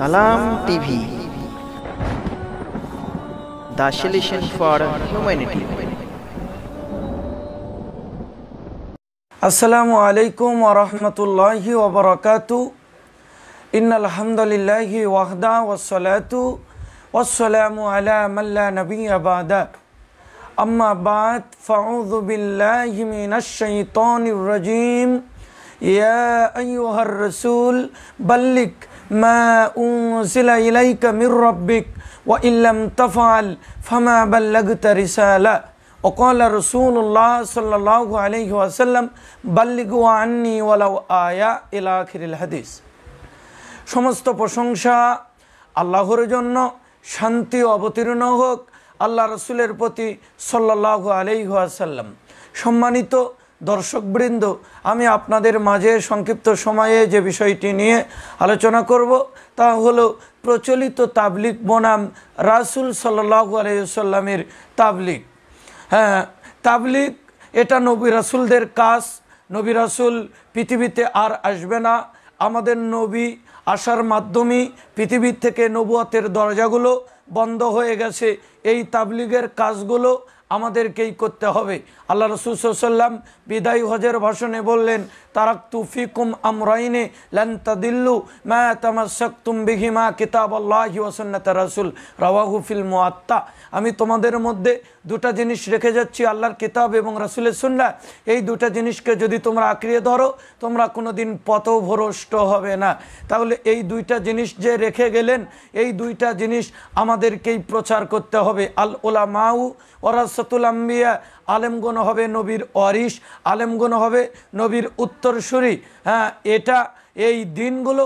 সালাম TV the solution for humanity আসসালামু আলাইকুম ওরহমতুল্লাহি ওবরাকাতু ইন্নাল হামদুলিল্লাহি ওয়াহদা ওয়াসসালাতু ওয়াসসালামু আলা মাল্লা নাবিয়্যা বাদা আম্মা বাদ ফাউযু বিল্লাহি মিনাশ শাইতানির রাজীম ইয়া আইয়ুহার রাসূল বাল্লিগ মা উনসিলা ইলাইকা মির রব্বিক ওয়া ইল্লাম তাফআল ফামা বাল্লাগতা রিসালা وقال رسول الله صلى الله عليه وسلم بلغوا عني ولو آية إلى آخر الحديث সমস্ত প্রশংসা আল্লাহর জন্য শান্তি অবতীর্ণ হোক আল্লাহ রসুলের প্রতি সাল্লাহ আসাল্লাম সম্মানিত দর্শকবৃন্দ আমি আপনাদের মাঝে সংক্ষিপ্ত সময়ে যে বিষয়টি নিয়ে আলোচনা করব তা হলো প্রচলিত তাবলিক বনাম রাসুল সাল্লু আলাইসাল্লামের তাবলিক হ্যাঁ তাবলিক এটা নবী রাসুলদের কাজ নবী রাসুল পৃথিবীতে আর আসবে না আমাদের নবী আসার মাধ্যমে পৃথিবীর থেকে নবুয়াতের দরজাগুলো বন্ধ হয়ে গেছে এই তাবলিগের কাজগুলো আমাদেরকেই করতে হবে আল্লাহ রসুল সাল্লাম বিদায় হজের ভাষণে বললেন তারাক তুফিকুম আমরাইনে লান্তাদিল্লু মা তামাসাক্তুম বিহিমা কিতাব আল্লাহ ওসন্নাত রাসুল রাওয়াহুফিল আত্মা আমি তোমাদের মধ্যে দুটা জিনিস রেখে যাচ্ছি আল্লাহর কিতাব এবং রাসুলের সুন্না এই দুটা জিনিসকে যদি তোমরা আঁকড়িয়ে ধরো তোমরা কোনো দিন পথভ্রষ্ট হবে না তাহলে এই দুইটা জিনিস যে রেখে গেলেন এই দুইটা জিনিস আমাদেরকেই প্রচার করতে হবে হবে আল ওলা ওলামাউ ওরাসতুলাম্বিয়া আলেমগণ হবে নবীর অরিস আলেমগণ হবে নবীর উত্তরসূরি হ্যাঁ এটা এই দিনগুলো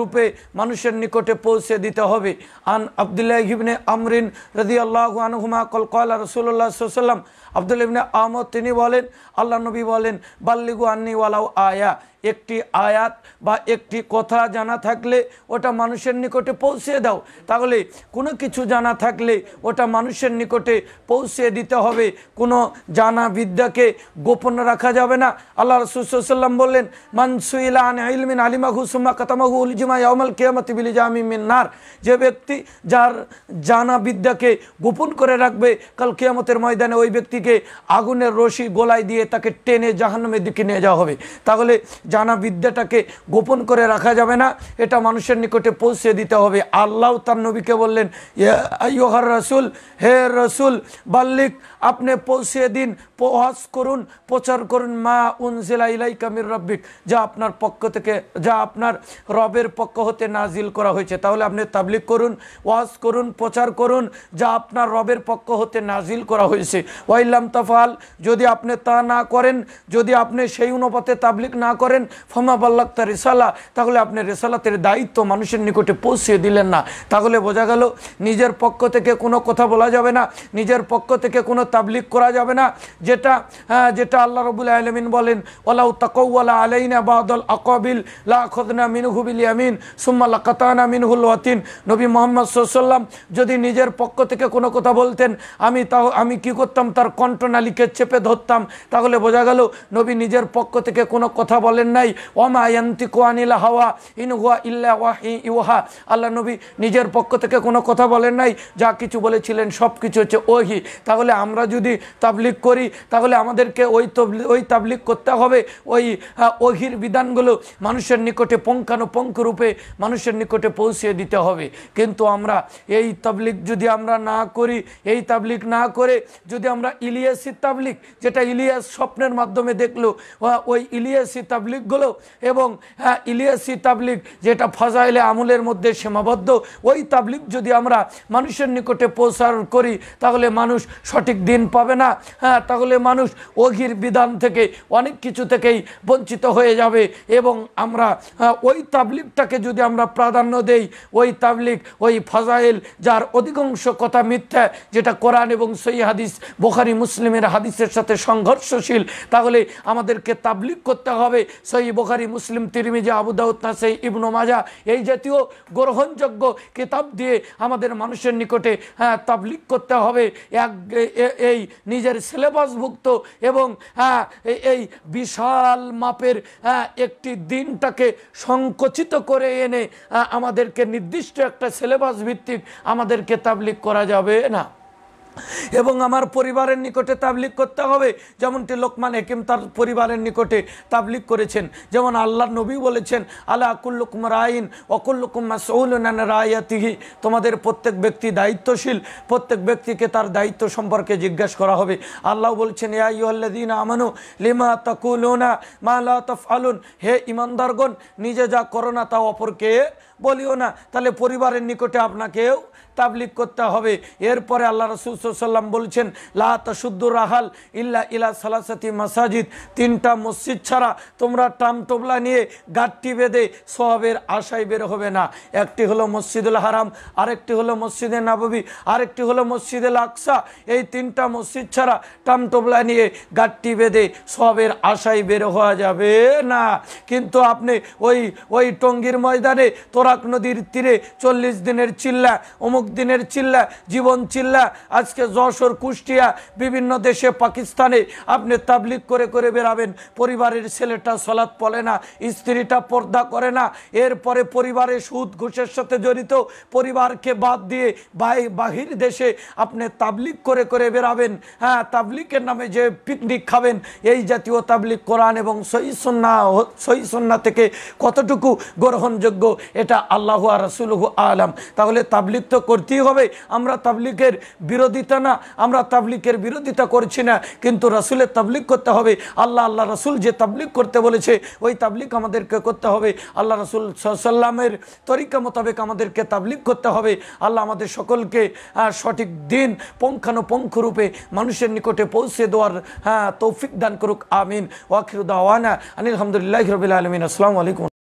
রূপে মানুষের নিকটে পৌঁছে দিতে হবে আন আবদুল্লাহ ইবনে আমরিন রদি আল্লাহ আনহুমা কল রসুল্লাহ সাল্লাম আবদুল ইবনে আহমদ তিনি বলেন আল্লাহ নবী বলেন বাল্লিগু আন্নি ওয়ালাউ আয়া একটি আয়াত বা একটি কথা জানা থাকলে ওটা মানুষের নিকটে পৌঁছিয়ে দাও তাহলে কোনো কিছু জানা থাকলে ওটা মানুষের নিকটে পৌঁছিয়ে দিতে হবে কোনো জানা বিদ্যাকে গোপন রাখা যাবে না আল্লাহ রসুল্লাম বললেন মানসুইলা আন ইলমিন আলিমাহু কাতামাহু উলজিমা ইয়ামাল কেয়ামতি বিলি জামিমিন নার যে ব্যক্তি যার জানা বিদ্যাকে গোপন করে রাখবে কাল কেয়ামতের ময়দানে ওই ব্যক্তি থেকে আগুনের রশি গোলায় দিয়ে তাকে টেনে জাহান্নামের দিকে নিয়ে যাওয়া হবে তাহলে জানা বিদ্যাটাকে গোপন করে রাখা যাবে না এটা মানুষের নিকটে পৌঁছে দিতে হবে আল্লাহ তার নবীকে বললেন ইয়োহার রসুল হে রসুল বাল্লিক আপনি পৌঁছে দিন প্রহাস করুন প্রচার করুন মা উনজিলা ইলাই কামির রব্বিক যা আপনার পক্ষ থেকে যা আপনার রবের পক্ষ হতে নাজিল করা হয়েছে তাহলে আপনি তাবলিক করুন ওয়াজ করুন প্রচার করুন যা আপনার রবের পক্ষ হতে নাজিল করা হয়েছে ওয়াই ফাইল্লাম তাফাল যদি আপনি তা না করেন যদি আপনি সেই অনুপাতে তাবলিক না করেন ফমা বাল্লাক্তা রেসালা তাহলে আপনি রেসালাতের দায়িত্ব মানুষের নিকটে পৌঁছিয়ে দিলেন না তাহলে বোঝা গেল নিজের পক্ষ থেকে কোনো কথা বলা যাবে না নিজের পক্ষ থেকে কোনো তাবলিক করা যাবে না যেটা হ্যাঁ, যেটা আল্লাহ রবুল আলমিন বলেন ওলাউ তাকৌলা আলাইনা বাদল আকবিল লাখনা মিনহুবিল ইয়ামিন সুম্মাল্লা কাতানা মিনহুল ওয়াতিন নবী মোহাম্মদ সাল্লাম যদি নিজের পক্ষ থেকে কোনো কথা বলতেন আমি তাও আমি কি করতাম তার কণ্ঠনালীকে চেপে ধরতাম তাহলে বোঝা গেল নবী নিজের পক্ষ থেকে কোনো কথা বলেন নাই অমায়ন্তি কোয়ানিলা হাওয়া ইন হুয়া ইল্লা ওয়াহি ইউহা আল্লাহ নবী নিজের পক্ষ থেকে কোনো কথা বলেন নাই যা কিছু বলেছিলেন সব কিছু হচ্ছে ওহি তাহলে আমরা যদি তাবলিক করি তাহলে আমাদেরকে ওই ওই তাবলিক করতে হবে ওই ওহির বিধানগুলো মানুষের নিকটে পঙ্খানুপঙ্খ রূপে মানুষের নিকটে পৌঁছিয়ে দিতে হবে কিন্তু আমরা এই তাবলিক যদি আমরা না করি এই তাবলিক না করে যদি আমরা ইলিয়াসি তাবলিক যেটা ইলিয়াস স্বপ্নের মাধ্যমে দেখলো ওই ইলিয়াসি তাবলিকগুলো এবং ইলিয়াসি তাবলিক যেটা ফজাইলে আমলের মধ্যে সীমাবদ্ধ ওই তাবলিক যদি আমরা মানুষের নিকটে প্রচার করি তাহলে মানুষ সঠিক দিন পাবে না হ্যাঁ তাহলে মানুষ অঘির বিধান থেকে অনেক কিছু থেকেই বঞ্চিত হয়ে যাবে এবং আমরা ওই তাবলিকটাকে যদি আমরা প্রাধান্য দেই ওই তাবলিক ওই ফজাইল যার অধিকাংশ কথা মিথ্যা যেটা কোরআন এবং সই হাদিস বোখারি সহি মুসলিমের হাদিসের সাথে সংঘর্ষশীল তাহলে আমাদেরকে তাবলিক করতে হবে সহি বোখারি মুসলিম তিরমিজা আবুদাউদ সেই ইবনু মাজা এই জাতীয় গ্রহণযোগ্য কিতাব দিয়ে আমাদের মানুষের নিকটে হ্যাঁ তাবলিক করতে হবে এক এই নিজের সিলেবাসভুক্ত এবং হ্যাঁ এই বিশাল মাপের হ্যাঁ, একটি দিনটাকে সংকুচিত করে এনে হ্যাঁ, আমাদেরকে নির্দিষ্ট একটা সিলেবাস ভিত্তিক আমাদেরকে তাবলিক করা যাবে না এবং আমার পরিবারের নিকটে তাবলিক করতে হবে যেমনটি লোকমান হেকিম তার পরিবারের নিকটে তাবলিক করেছেন যেমন আল্লাহ নবী বলেছেন আল্লাহ আকুল্লুকুম রায়ন সৌল নেন রায়াতিহি তোমাদের প্রত্যেক ব্যক্তি দায়িত্বশীল প্রত্যেক ব্যক্তিকে তার দায়িত্ব সম্পর্কে জিজ্ঞাসা করা হবে আল্লাহ বলছেন ইয়াইহ্লাদিন আমানু লিমা তাকুলোনা মালা তফ আলুন হে ইমানদারগণ নিজে যা করো তা অপরকে বলিও না তাহলে পরিবারের নিকটে আপনাকেও তাবলিক করতে হবে এরপরে আল্লাহ রসুল সাল্লাম বলছেন লা তাসুদ্দুর রাহাল ইল্লা ইলা সালাসাতি মাসাজিদ তিনটা মসজিদ ছাড়া তোমরা টাম তোবলা নিয়ে গাঠটি বেঁধে সহাবের আশায় বের হবে না একটি হলো মসজিদুল হারাম আরেকটি হলো মসজিদে নাববী আরেকটি হলো মসজিদে আকসা এই তিনটা মসজিদ ছাড়া টাম তোবলা নিয়ে গাঠটি বেঁধে সহাবের আশায় বের হওয়া যাবে না কিন্তু আপনি ওই ওই টঙ্গির ময়দানে তোরাক নদীর তীরে চল্লিশ দিনের চিল্লা অমুক দিনের চিল্লা জীবন চিল্লা আজকে যশোর কুষ্টিয়া বিভিন্ন দেশে পাকিস্তানে আপনি তাবলিক করে করে বেরাবেন পরিবারের ছেলেটা সলাৎ পলে না স্ত্রীটা পর্দা করে না এরপরে পরিবারে সুদ ঘুষের সাথে জড়িত পরিবারকে বাদ দিয়ে বাই বাহির দেশে আপনি তাবলিক করে করে বেরাবেন হ্যাঁ তাবলিকের নামে যে পিকনিক খাবেন এই জাতীয় তাবলিক কোরআন এবং সহিসন্না সহিসন্না থেকে কতটুকু গ্রহণযোগ্য এটা আল্লাহ আর রসুল আলম তাহলে তাবলিক তো করতেই হবে আমরা তাবলিকের বিরোধিতা না আমরা তাবলিকের বিরোধিতা করছি না কিন্তু রাসুলের তাবলিক করতে হবে আল্লাহ আল্লাহ রাসুল যে তাবলিক করতে বলেছে ওই তাবলিক আমাদেরকে করতে হবে আল্লাহ রাসুল সাল্লামের তরিকা মোতাবেক আমাদেরকে তাবলিক করতে হবে আল্লাহ আমাদের সকলকে সঠিক দিন রূপে মানুষের নিকটে পৌঁছে দেওয়ার হ্যাঁ তৌফিক দান করুক আমিন ওয়াকিরুদ্দাওয়ানা আনিল আলহামদুলিল্লাহ রবিল আলমিন আসসালামু আলাইকুম